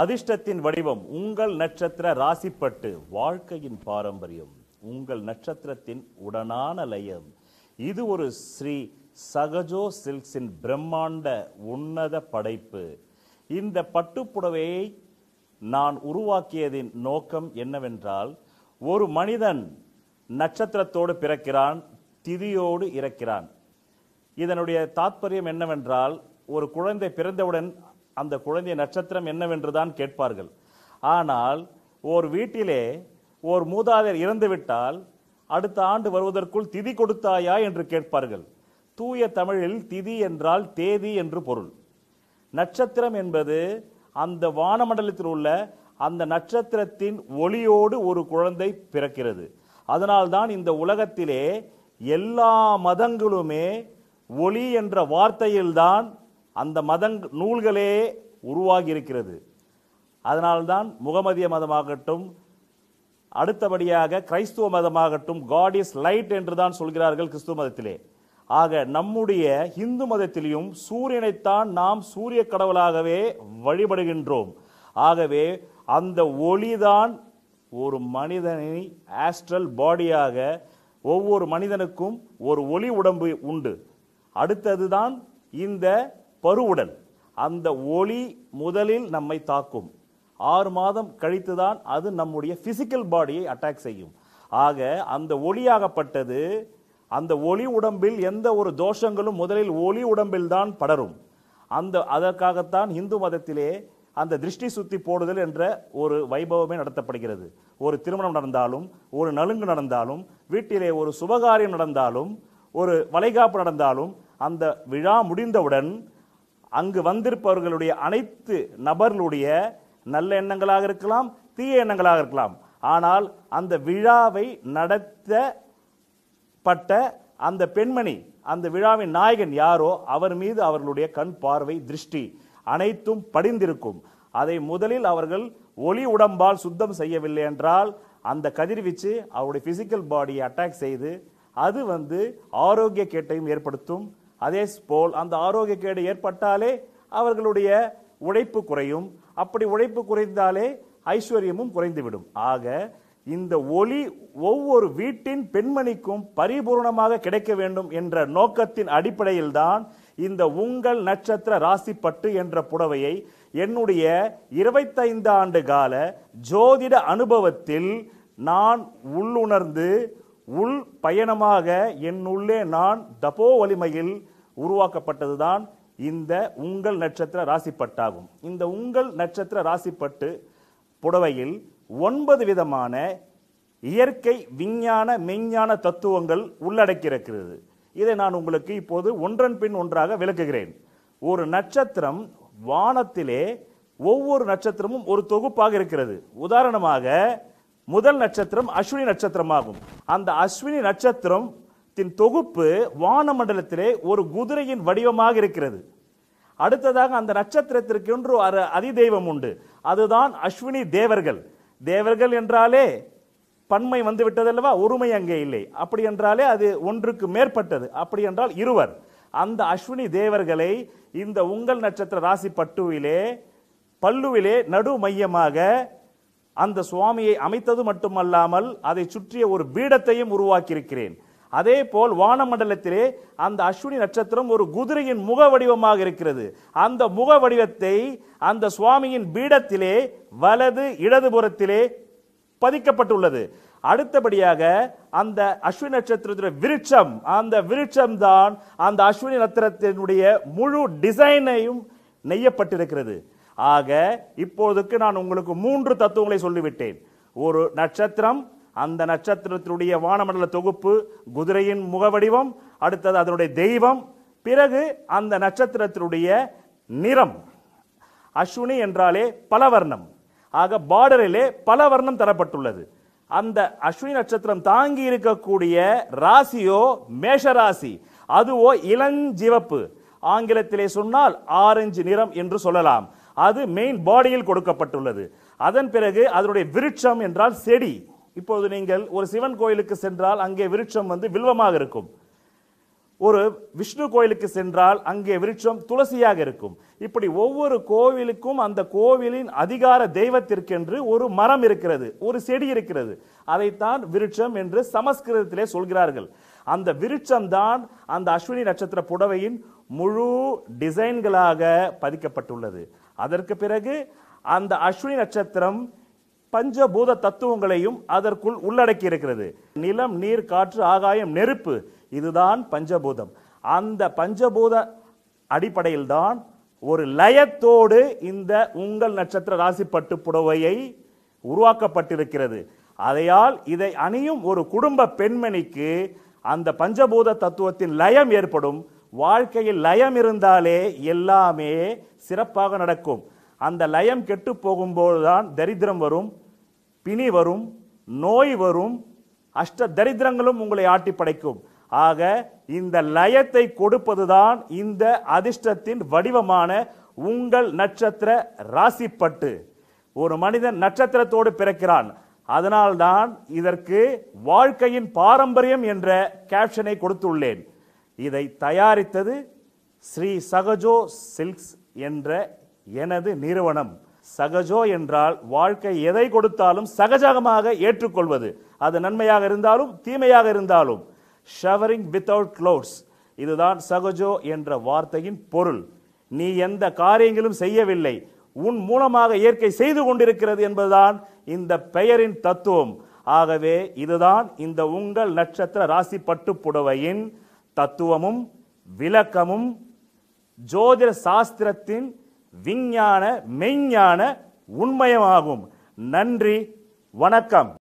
அதிர்ஷ்டத்தின் வடிவம் உங்கள் நட்சத்திர ராசிப்பட்டு வாழ்க்கையின் பாரம்பரியம் உங்கள் நட்சத்திரத்தின் உடனான லயம் இது ஒரு ஸ்ரீ சகஜோ சில்க்ஸின் பிரம்மாண்ட உன்னத படைப்பு இந்த பட்டுப்புடவையை நான் உருவாக்கியதின் நோக்கம் என்னவென்றால் ஒரு மனிதன் நட்சத்திரத்தோடு பிறக்கிறான் திதியோடு இறக்கிறான் இதனுடைய தாத்பரியம் என்னவென்றால் ஒரு குழந்தை பிறந்தவுடன் அந்த குழந்தைய நட்சத்திரம் என்னவென்று தான் கேட்பார்கள் ஆனால் ஓர் வீட்டிலே ஓர் மூதாதையர் இறந்துவிட்டால் அடுத்த ஆண்டு வருவதற்குள் திதி கொடுத்தாயா என்று கேட்பார்கள் தூய தமிழில் திதி என்றால் தேதி என்று பொருள் நட்சத்திரம் என்பது அந்த வானமண்டலத்தில் உள்ள அந்த நட்சத்திரத்தின் ஒளியோடு ஒரு குழந்தை பிறக்கிறது அதனால்தான் இந்த உலகத்திலே எல்லா மதங்களுமே ஒளி என்ற வார்த்தையில்தான் அந்த மத நூல்களே உருவாகி இருக்கிறது அதனால்தான் முகமதிய மதமாகட்டும் அடுத்தபடியாக கிறைஸ்துவ மதமாகட்டும் காட் இஸ் லைட் என்று தான் சொல்கிறார்கள் கிறிஸ்துவ மதத்திலே ஆக நம்முடைய இந்து மதத்திலையும் சூரியனைத்தான் நாம் சூரிய கடவுளாகவே வழிபடுகின்றோம் ஆகவே அந்த ஒளிதான் ஒரு மனிதனை ஆஸ்ட்ரல் பாடியாக ஒவ்வொரு மனிதனுக்கும் ஒரு ஒளி உடம்பு உண்டு அடுத்ததுதான் இந்த பருவுடல் அந்த ஒளி முதலில் நம்மை தாக்கும் ஆறு மாதம் கழித்து தான் அது நம்முடைய ஃபிசிக்கல் பாடியை அட்டாக் செய்யும் ஆக அந்த ஒளியாகப்பட்டது அந்த ஒளி உடம்பில் எந்த ஒரு தோஷங்களும் முதலில் ஒளி உடம்பில் தான் படரும் அந்த அதற்காகத்தான் இந்து மதத்திலே அந்த திருஷ்டி சுத்தி போடுதல் என்ற ஒரு வைபவமே நடத்தப்படுகிறது ஒரு திருமணம் நடந்தாலும் ஒரு நலுங்கு நடந்தாலும் வீட்டிலே ஒரு சுபகாரியம் நடந்தாலும் ஒரு வளைகாப்பு நடந்தாலும் அந்த விழா முடிந்தவுடன் அங்கு வந்திருப்பவர்களுடைய அனைத்து நபர்களுடைய நல்ல எண்ணங்களாக இருக்கலாம் தீய எண்ணங்களாக இருக்கலாம் ஆனால் அந்த விழாவை நடத்தப்பட்ட அந்த பெண்மணி அந்த விழாவின் நாயகன் யாரோ அவர் மீது அவர்களுடைய கண் பார்வை திருஷ்டி அனைத்தும் படிந்திருக்கும் அதை முதலில் அவர்கள் ஒளி உடம்பால் சுத்தம் செய்யவில்லை என்றால் அந்த கதிர்வீச்சு அவருடைய ஃபிசிக்கல் பாடியை அட்டாக் செய்து அது வந்து ஆரோக்கிய கேட்டையும் ஏற்படுத்தும் அதே போல் அந்த ஆரோக்கியக்கேடு ஏற்பட்டாலே அவர்களுடைய உழைப்பு குறையும் அப்படி உழைப்பு குறைந்தாலே ஐஸ்வர்யமும் குறைந்துவிடும் ஆக இந்த ஒளி ஒவ்வொரு வீட்டின் பெண்மணிக்கும் பரிபூர்ணமாக கிடைக்க வேண்டும் என்ற நோக்கத்தின் அடிப்படையில்தான் இந்த உங்கள் நட்சத்திர ராசிப்பட்டு என்ற புடவையை என்னுடைய இருபத்தைந்து ஆண்டு கால ஜோதிட அனுபவத்தில் நான் உள்ளுணர்ந்து உள் பயணமாக என்னுள்ளே நான் தபோ வலிமையில் உருவாக்கப்பட்டதுதான் இந்த உங்கள் நட்சத்திர ராசிப்பட்டாகும் இந்த உங்கள் நட்சத்திர ராசிப்பட்டு புடவையில் ஒன்பது விதமான இயற்கை விஞ்ஞான மெஞ்ஞான தத்துவங்கள் உள்ளடக்கியிருக்கிறது இதை நான் உங்களுக்கு இப்போது ஒன்றன் பின் ஒன்றாக விளக்குகிறேன் ஒரு நட்சத்திரம் வானத்திலே ஒவ்வொரு நட்சத்திரமும் ஒரு தொகுப்பாக இருக்கிறது உதாரணமாக முதல் நட்சத்திரம் அஸ்வினி நட்சத்திரமாகும் அந்த அஸ்வினி நட்சத்திரம் தின் தொகுப்பு வானமண்டலத்திலே ஒரு குதிரையின் வடிவமாக இருக்கிறது அடுத்ததாக அந்த நட்சத்திரத்திற்கென்று ஒரு அதிதெய்வம் உண்டு அதுதான் அஸ்வினி தேவர்கள் தேவர்கள் என்றாலே பன்மை வந்து விட்டதல்லவா ஒருமை அங்கே இல்லை அப்படி என்றாலே அது ஒன்றுக்கு மேற்பட்டது அப்படி என்றால் இருவர் அந்த அஸ்வினி தேவர்களை இந்த உங்கள் நட்சத்திர ராசி பட்டுவிலே பல்லுவிலே நடு மையமாக அந்த சுவாமியை அமைத்தது மட்டுமல்லாமல் அதை சுற்றிய ஒரு பீடத்தையும் உருவாக்கியிருக்கிறேன் அதே போல் வானமண்டலத்திலே அந்த அஸ்வினி நட்சத்திரம் ஒரு குதிரையின் முக வடிவமாக இருக்கிறது அந்த முக வடிவத்தை அந்த சுவாமியின் பீடத்திலே வலது இடதுபுறத்திலே பதிக்கப்பட்டுள்ளது அடுத்தபடியாக அந்த அஸ்வினி நட்சத்திரத்துடைய விருட்சம் அந்த விருட்சம் தான் அந்த அஸ்வினி நட்சத்திரத்தினுடைய முழு டிசைனையும் நெய்யப்பட்டிருக்கிறது ஆக இப்போதுக்கு நான் உங்களுக்கு மூன்று தத்துவங்களை சொல்லிவிட்டேன் ஒரு நட்சத்திரம் அந்த நட்சத்திரத்தினுடைய வானமண்டல தொகுப்பு குதிரையின் முகவடிவம் அடுத்தது அதனுடைய தெய்வம் பிறகு அந்த நட்சத்திரத்தினுடைய நிறம் அஸ்வினி என்றாலே பலவர்ணம் ஆக பார்டரிலே பல வர்ணம் தரப்பட்டுள்ளது அந்த அஸ்வினி நட்சத்திரம் தாங்கி இருக்கக்கூடிய ராசியோ மேஷ ராசி அதுவோ இளஞ்சிவப்பு ஆங்கிலத்திலே சொன்னால் ஆரஞ்சு நிறம் என்று சொல்லலாம் அது மெயின் பாடியில் கொடுக்கப்பட்டுள்ளது அதன் பிறகு அதனுடைய விருட்சம் என்றால் செடி இப்போது நீங்கள் ஒரு சிவன் கோயிலுக்கு சென்றால் அங்கே விருட்சம் வந்து வில்வமாக இருக்கும் ஒரு விஷ்ணு கோயிலுக்கு சென்றால் அங்கே விருட்சம் துளசியாக இருக்கும் இப்படி ஒவ்வொரு கோவிலுக்கும் அந்த கோவிலின் அதிகார தெய்வத்திற்கென்று ஒரு மரம் இருக்கிறது ஒரு செடி இருக்கிறது அதைத்தான் விருட்சம் என்று சமஸ்கிருதத்திலே சொல்கிறார்கள் அந்த விருட்சம் தான் அந்த அஸ்வினி நட்சத்திர புடவையின் முழு டிசைன்களாக பதிக்கப்பட்டுள்ளது அதற்கு பிறகு அந்த அஸ்வினி நட்சத்திரம் பஞ்சபூத தத்துவங்களையும் அதற்குள் உள்ளடக்கி இருக்கிறது நிலம் நீர் காற்று ஆகாயம் நெருப்பு இதுதான் பஞ்சபூதம் அந்த பஞ்சபூத அடிப்படையில் தான் ஒரு லயத்தோடு இந்த உங்கள் நட்சத்திர ராசி பட்டு புடவையை உருவாக்கப்பட்டிருக்கிறது அதையால் இதை அணியும் ஒரு குடும்ப பெண்மணிக்கு அந்த பஞ்சபூத தத்துவத்தின் லயம் ஏற்படும் வாழ்க்கையில் லயம் இருந்தாலே எல்லாமே சிறப்பாக நடக்கும் அந்த லயம் கெட்டு போகும்போது தான் தரித்திரம் வரும் பிணி வரும் நோய் வரும் அஷ்ட தரித்திரங்களும் உங்களை ஆட்டி படைக்கும் ஆக இந்த லயத்தை கொடுப்பதுதான் இந்த அதிர்ஷ்டத்தின் வடிவமான உங்கள் நட்சத்திர ராசிப்பட்டு ஒரு மனிதன் நட்சத்திரத்தோடு பிறக்கிறான் அதனால்தான் இதற்கு வாழ்க்கையின் பாரம்பரியம் என்ற கேப்ஷனை கொடுத்துள்ளேன் இதை தயாரித்தது ஸ்ரீ சகஜோ சில்க்ஸ் என்ற எனது நிறுவனம் சகஜோ என்றால் வாழ்க்கை எதை கொடுத்தாலும் சகஜமாக ஏற்றுக்கொள்வது அது நன்மையாக இருந்தாலும் தீமையாக இருந்தாலும் ஷவரிங் வித்தவுட் க்ளோட்ஸ் இதுதான் சகஜோ என்ற வார்த்தையின் பொருள் நீ எந்த காரியங்களும் செய்யவில்லை உன் மூலமாக இயற்கை செய்து கொண்டிருக்கிறது என்பதுதான் இந்த பெயரின் தத்துவம் ஆகவே இதுதான் இந்த உங்கள் நட்சத்திர ராசி பட்டு புடவையின் தத்துவமும் விளக்கமும் ஜோதிட சாஸ்திரத்தின் விஞ்ஞான மெய்ஞான உண்மயமாகும் நன்றி வணக்கம்